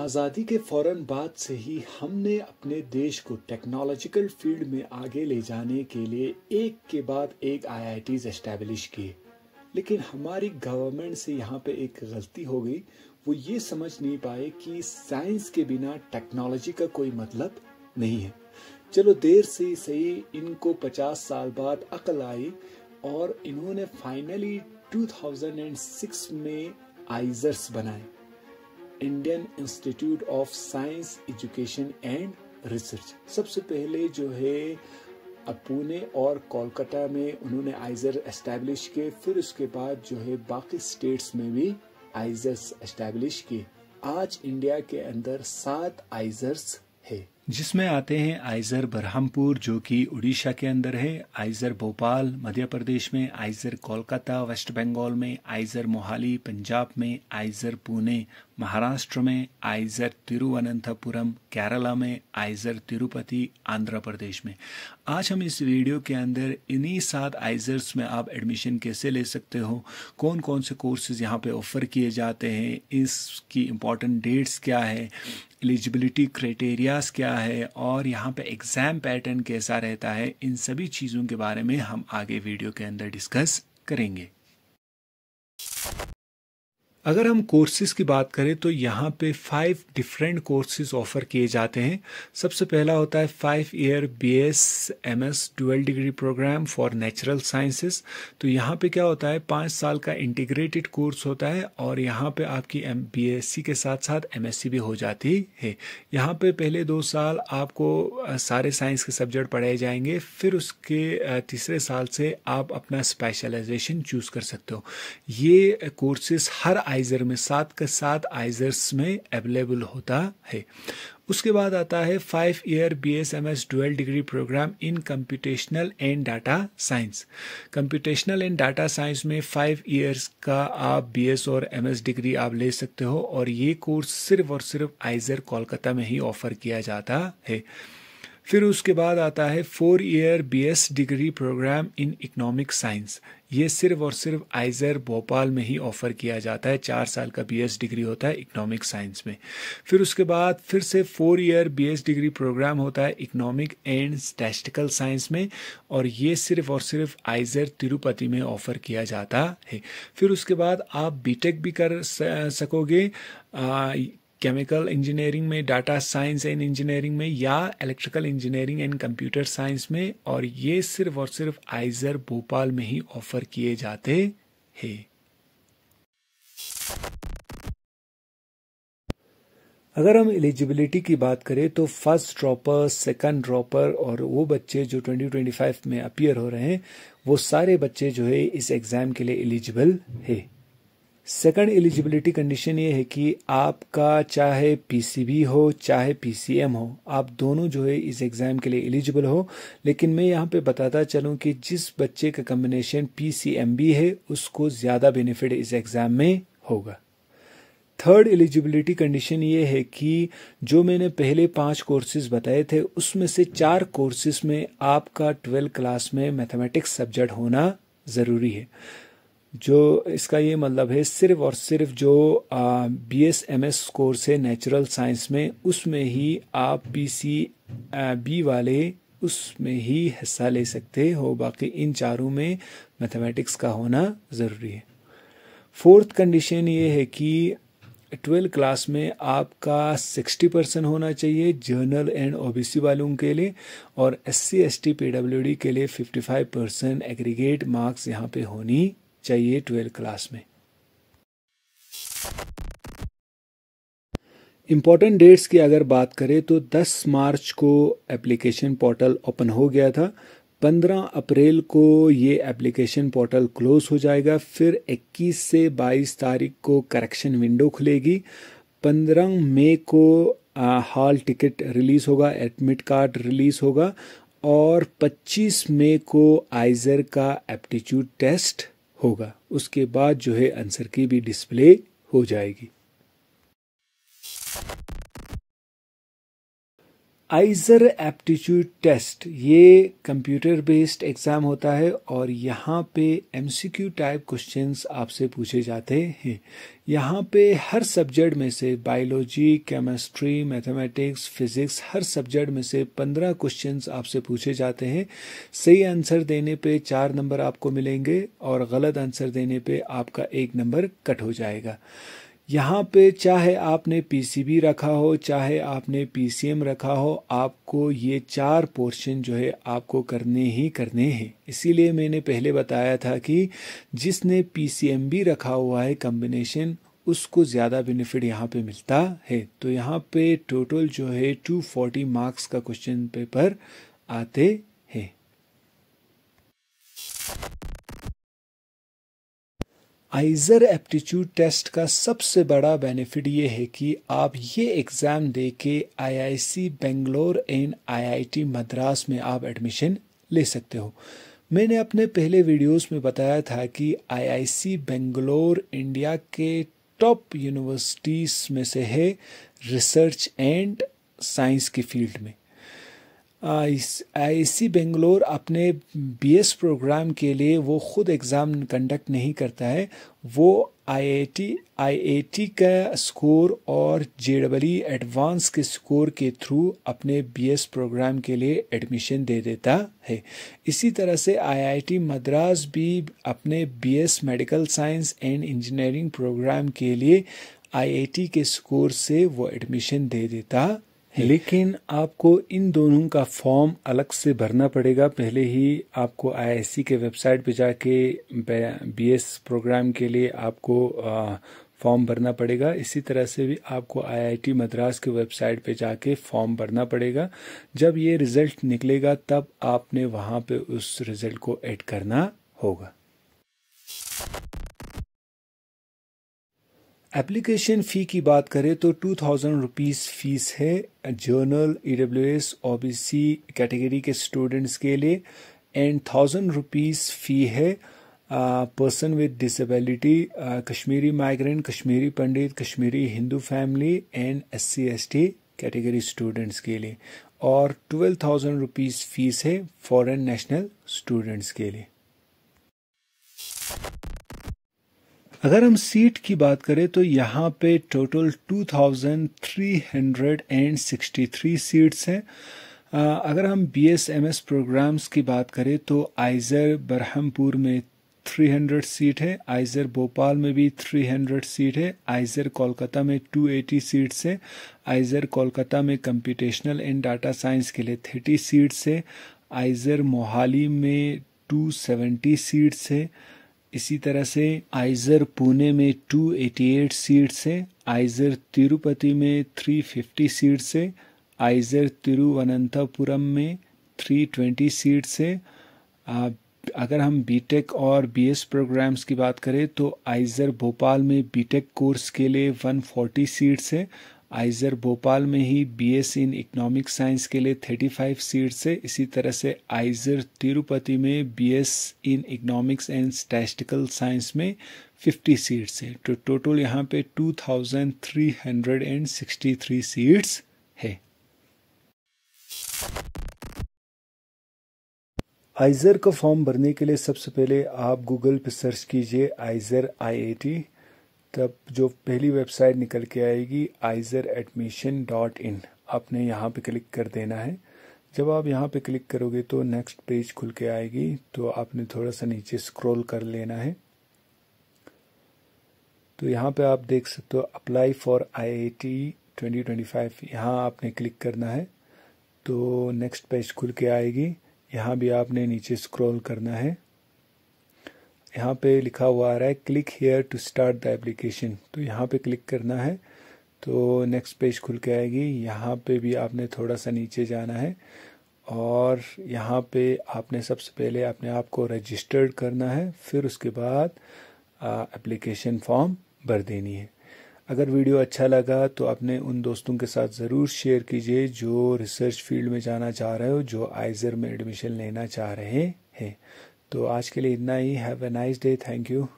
आज़ादी के फौरन बाद से ही हमने अपने देश को टेक्नोलॉजिकल फील्ड में आगे ले जाने के लिए एक के बाद एक आईआईटीज एस्टेब्लिश किए लेकिन हमारी गवर्नमेंट से यहाँ पे एक गलती हो गई वो ये समझ नहीं पाए कि साइंस के बिना टेक्नोलॉजी का कोई मतलब नहीं है चलो देर से सही इनको 50 साल बाद अकल आई और इन्होंने फाइनली 2006 में आइजर्स बनाए Indian institute of science education and research सबसे पहले जो है पुणे और कोलकाता में उन्होंने आइजर एस्टेब्लिश किए फिर उसके बाद जो है बाकी स्टेट्स में भी आइजर्स एस्टेब्लिश किए आज इंडिया के अंदर सात आइजर्स है जिसमें आते हैं आइजर बरहमपुर जो कि उड़ीसा के अंदर है आइजर भोपाल मध्य प्रदेश में आइजर कोलकाता वेस्ट बंगाल में आइजर मोहाली पंजाब में आइजर पुणे महाराष्ट्र में आइजर तिरुवनंतपुरम केरला में आइजर तिरुपति आंध्र प्रदेश में आज हम इस वीडियो के अंदर इन्हीं सात आइजर्स में आप एडमिशन कैसे ले सकते हो कौन कौन से कोर्सेज यहाँ पे ऑफ़र किए जाते हैं इसकी इम्पोर्टेंट डेट्स क्या है एलिजिबिलिटी क्राइटेरियाज क्या है और यहाँ पे एग्ज़ाम पैटर्न कैसा रहता है इन सभी चीज़ों के बारे में हम आगे वीडियो के अंदर डिस्कस करेंगे अगर हम कोर्सेज की बात करें तो यहाँ पे फाइव डिफरेंट कोर्सेज ऑफर किए जाते हैं सबसे पहला होता है five year BS MS dual degree program for natural sciences तो यहाँ पे क्या होता है पाँच साल का इंटीग्रेटेड कोर्स होता है और यहाँ पे आपकी एम सी के साथ साथ एमएससी भी हो जाती है यहाँ पे पहले दो साल आपको सारे साइंस के सब्जेक्ट पढ़ाए जाएंगे फिर उसके तीसरे साल से आप अपना स्पेशलाइजेशन चूज़ कर सकते हो ये कोर्सेज हर आइजर में सात का सात आइजर्स में अवेलेबल होता है उसके बाद आता है five year B S M S twelve degree program in computational and data science computational and data science में फाइव ईयर्स का आप बी एस और एम एस डिग्री आप ले सकते हो और ये कोर्स सिर्फ और सिर्फ आइजर कोलकाता में ही ऑफर किया जाता है फिर उसके बाद आता है four year BS degree program in economic science ये सिर्फ और सिर्फ आइजर भोपाल में ही ऑफ़र किया जाता है चार साल का बीएस डिग्री होता है इकोनॉमिक साइंस में फिर उसके बाद फिर से four year BS degree program होता है इकोनॉमिक एंड स्टैटिस्टिकल साइंस में और ये सिर्फ और सिर्फ आइजर तिरुपति में ऑफ़र किया जाता है फिर उसके बाद आप बीटेक भी कर सकोगे केमिकल इंजीनियरिंग में डाटा साइंस एंड इंजीनियरिंग में या electrical engineering and computer science में और ये सिर्फ और सिर्फ आइजर भोपाल में ही ऑफर किए जाते हैं अगर हम एलिजिबिलिटी की बात करें तो फर्स्ट ड्रॉपर सेकंड ड्रॉपर और वो बच्चे जो 2025 में अपियर हो रहे हैं वो सारे बच्चे जो है इस एग्जाम के लिए एलिजिबल है सेकंड एलिजिबिलिटी कंडीशन ये है कि आपका चाहे पीसीबी हो चाहे पीसीएम हो आप दोनों जो है इस एग्ज़ाम के लिए एलिजिबल हो लेकिन मैं यहाँ पे बताता चलूँ कि जिस बच्चे का कम्बिनेशन पीसीएमबी है उसको ज़्यादा बेनिफिट इस एग्ज़ाम में होगा थर्ड एलिजिबिलिटी कंडीशन ये है कि जो मैंने पहले पांच कोर्सेज बताए थे उसमें से चार कोर्सेज में आपका ट्वेल्व क्लास में मैथमेटिक्स सब्जेक्ट होना ज़रूरी है जो इसका ये मतलब है सिर्फ और सिर्फ जो B S M S course है नेचुरल साइंस में उसमें ही आप बी सी बी वाले उसमें ही हिस्सा ले सकते हो बाकी इन चारों में मैथमेटिक्स का होना ज़रूरी है फोर्थ कंडीशन ये है कि ट्वेल्थ क्लास में आपका सिक्सटी परसेंट होना चाहिए जर्नल एंड ओबीसी वालों के लिए और S C S T P W D के लिए fifty five percent aggregate marks यहाँ पे होनी चाहिए ट्वेल्थ क्लास में इम्पॉर्टेंट डेट्स की अगर बात करें तो 10 मार्च को एप्लीकेशन पोर्टल ओपन हो गया था 15 अप्रैल को ये एप्लीकेशन पोर्टल क्लोज हो जाएगा फिर 21 से 22 तारीख को करेक्शन विंडो खुलेगी 15 मई को हॉल टिकट रिलीज़ होगा एडमिट कार्ड रिलीज़ होगा और 25 मई को आइजर का एप्टीट्यूड टेस्ट होगा उसके बाद जो है आंसर की भी डिस्प्ले हो जाएगी आइजर एप्टीट्यूड टेस्ट ये कंप्यूटर बेस्ड एग्ज़ाम होता है और यहाँ पे एमसीक्यू टाइप क्वेश्चंस आपसे पूछे जाते हैं यहाँ पे हर सब्जेक्ट में से बायोलॉजी केमिस्ट्री मैथमेटिक्स फिजिक्स हर सब्जेक्ट में से पंद्रह क्वेश्चंस आपसे पूछे जाते हैं सही आंसर देने पे चार नंबर आपको मिलेंगे और गलत आंसर देने पे आपका एक नंबर कट हो जाएगा यहाँ पे चाहे आपने पीसीबी रखा हो चाहे आपने पीसीएम रखा हो आपको ये चार पोर्शन जो है आपको करने ही करने हैं इसीलिए मैंने पहले बताया था कि जिसने पीसीएम भी रखा हुआ है कम्बिनेशन उसको ज़्यादा बेनिफिट यहाँ पे मिलता है तो यहाँ पे टोटल जो है 240 मार्क्स का क्वेश्चन पेपर आते हैं आइज़र एप्टीट्यूड टेस्ट का सबसे बड़ा बेनिफिट ये है कि आप ये एग्ज़ाम दे के I I C Bangalore and I I T Madras में आप एडमिशन ले सकते हो मैंने अपने पहले वीडियोस में बताया था कि I I C Bangalore India के टॉप यूनिवर्सिटीज़ में से है रिसर्च एंड साइंस की फील्ड में आई सी बेंगलोर अपने बीएस प्रोग्राम के लिए वो खुद एग्ज़ाम कंडक्ट नहीं करता है वो आईएटी आईएटी का स्कोर और जे एडवांस के स्कोर के थ्रू अपने बीएस प्रोग्राम के लिए एडमिशन दे देता है इसी तरह से आईआईटी मद्रास भी अपने BS medical science and engineering program के लिए आईआईटी के स्कोर से वो एडमिशन दे देता लेकिन आपको इन दोनों का फॉर्म अलग से भरना पड़ेगा पहले ही आपको आईआईसी के वेबसाइट पे जाके बीएस प्रोग्राम के लिए आपको फॉर्म भरना पड़ेगा इसी तरह से भी आपको आईआईटी मद्रास के वेबसाइट पे जाके फॉर्म भरना पड़ेगा जब ये रिजल्ट निकलेगा तब आपने वहां पे उस रिजल्ट को ऐड करना होगा एप्लीकेशन फ़ी की बात करें तो टू थाउजेंड रुपीज़ फ़ीस है general E W S O B C category के स्टूडेंट्स के लिए एंड थाउजेंड रुपीज़ फ़ी है person with disability Kashmiri migrant Kashmiri Pandit Kashmiri Hindu family and S C S T category students के लिए और ट्वेल्व थाउजेंड रुपीज़ फ़ीस है फॉरन नेशनल स्टूडेंट्स के लिए अगर हम सीट की बात करें तो यहाँ पे टोटल 2363 सीट्स हैं अगर हम बीएसएमएस प्रोग्राम्स की बात करें तो आइजर बरहमपुर में 300 सीट है आइजर भोपाल में भी 300 सीट है आइजर कोलकाता में 280 सीट्स है आइजर कोलकाता में कंप्यूटेशनल एंड डाटा साइंस के लिए 30 सीट्स है आइजर मोहाली में 270 सीट्स है इसी तरह से आइजर पुणे में 288 सीट से आइजर तिरुपति में 350 सीट से आइजर तिरुवनंतपुरम में 320 सीट से अगर हम बीटेक और बीएस प्रोग्राम्स की बात करें तो आइजर भोपाल में बीटेक कोर्स के लिए 140 सीट से आइजर भोपाल में ही बीएससी इन इकोनॉमिक साइंस के लिए 35 सीट से इसी तरह से आइजर तिरुपति में BS in economics and statistical science में 50 सीट्स है तो टोटल यहाँ पे 2363 सीट्स है आइजर का फॉर्म भरने के लिए सबसे पहले आप गूगल पर सर्च कीजिए आइजर आईआईटी आई तब जो पहली वेबसाइट निकल के आएगी आइज़र एडमिशन डॉट इन आपने यहाँ पे क्लिक कर देना है जब आप यहाँ पे क्लिक करोगे तो नेक्स्ट पेज खुल के आएगी तो आपने थोड़ा सा नीचे स्क्रॉल कर लेना है तो यहाँ पे आप देख सकते हो अप्लाई फॉर आईआईटी 2025 यहाँ आपने क्लिक करना है तो नेक्स्ट पेज खुल के आएगी यहाँ भी आपने नीचे स्क्रॉल करना है यहाँ पे लिखा हुआ आ रहा है click here to start the application तो यहाँ पे क्लिक करना है तो नेक्स्ट पेज खुल के आएगी यहाँ पे भी आपने थोड़ा सा नीचे जाना है और यहाँ पे आपने सबसे पहले अपने आप को रजिस्टर्ड करना है फिर उसके बाद एप्लीकेशन फॉर्म भर देनी है अगर वीडियो अच्छा लगा तो अपने उन दोस्तों के साथ ज़रूर शेयर कीजिए जो रिसर्च फील्ड में जाना चाह रहे हो जो आइज़र में एडमिशन लेना चाह रहे हैं तो आज के लिए इतना ही have a nice day thank you